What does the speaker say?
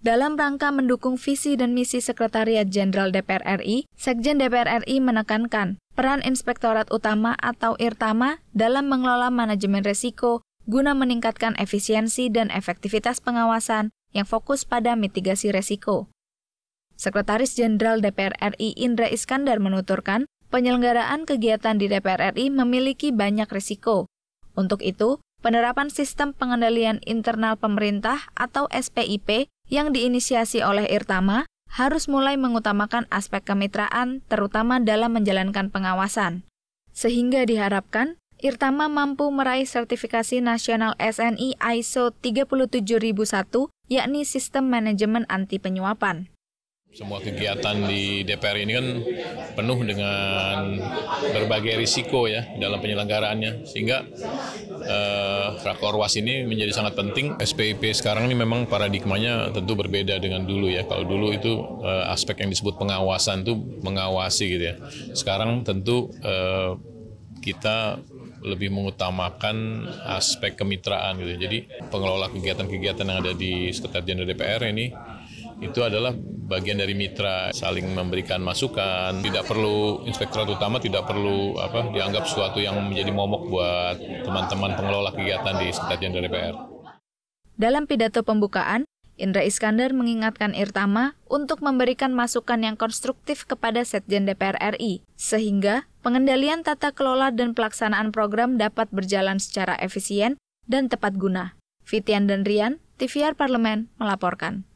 Dalam rangka mendukung visi dan misi Sekretariat Jenderal DPR RI, Sekjen DPR RI menekankan peran Inspektorat Utama atau IRTAMA dalam mengelola manajemen resiko guna meningkatkan efisiensi dan efektivitas pengawasan yang fokus pada mitigasi resiko. Sekretaris Jenderal DPR RI Indra Iskandar menuturkan, penyelenggaraan kegiatan di DPR RI memiliki banyak risiko. Untuk itu, penerapan sistem pengendalian internal pemerintah atau SPIP yang diinisiasi oleh Irtama harus mulai mengutamakan aspek kemitraan, terutama dalam menjalankan pengawasan. Sehingga diharapkan, Irtama mampu meraih sertifikasi nasional SNI ISO 37001, yakni Sistem Manajemen Anti Penyuapan. Semua kegiatan di DPR ini kan penuh dengan berbagai risiko ya dalam penyelenggaraannya. Sehingga eh, rakorwas ini menjadi sangat penting. SPIP sekarang ini memang paradigmanya tentu berbeda dengan dulu ya. Kalau dulu itu eh, aspek yang disebut pengawasan itu mengawasi gitu ya. Sekarang tentu eh, kita lebih mengutamakan aspek kemitraan gitu. Ya. Jadi pengelola kegiatan-kegiatan yang ada di Sekretariat DPR ini itu adalah bagian dari mitra saling memberikan masukan tidak perlu inspektorat utama tidak perlu apa dianggap suatu yang menjadi momok buat teman-teman pengelola kegiatan di sekretariat DPR. Dalam pidato pembukaan, Indra Iskandar mengingatkan Irtama untuk memberikan masukan yang konstruktif kepada Setjen DPR RI, sehingga pengendalian tata kelola dan pelaksanaan program dapat berjalan secara efisien dan tepat guna. Fitian dan Rian, TVR Parlemen melaporkan.